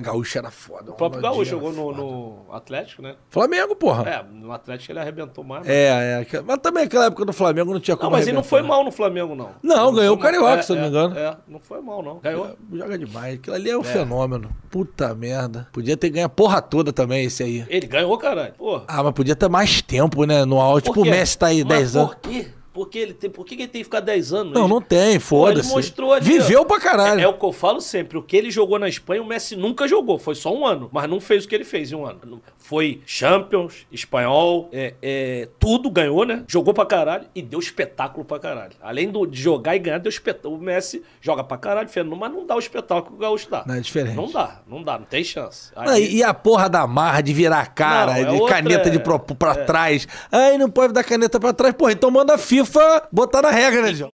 Gaúcho era foda. O próprio Gaúcho jogou no, no, Atlético, né? Flamengo, porra. É, no Atlético ele arrebentou mais. Mas... Né? É, é. Mas também aquela época do Flamengo não tinha como. Não, mas ele não foi né? mal no Flamengo, não. Não, ganhou o Carioca, é, se não é, me engano. É, não foi mal, não. Ganhou. É, joga demais. Aquilo ali é um é. fenômeno. Puta merda. Podia ter ganho a porra toda também, esse aí. Ele ganhou, caralho. Porra. Ah, mas podia ter mais tempo, né? No áudio. Tipo, o Messi tá aí por 10 anos. Por quê? Por que ele tem, por que ele tem que ficar 10 anos? Não, ele, não tem, foda-se. Ele mostrou ali, Viveu ó, pra caralho. É, é, o que eu falo sempre. O que ele jogou na Espanha, o Messi nunca jogou. Foi só um ano. Mas não fez o que ele fez em um ano. Foi Champions, Espanhol, é, é, tudo ganhou, né? Jogou pra caralho e deu espetáculo pra caralho. Além do, de jogar e ganhar, deu espetáculo. O Messi joga pra caralho, fenômeno, mas não dá o espetáculo que o Gaúcho dá. Não é diferente. Não dá, não dá, não tem chance. Aí... Não, e a porra da marra de virar a cara, não, é de outra, caneta de pro, pra é. trás. aí não pode dar caneta pra trás. Porra, então manda FIFA. FIFA botar na regra, né, João?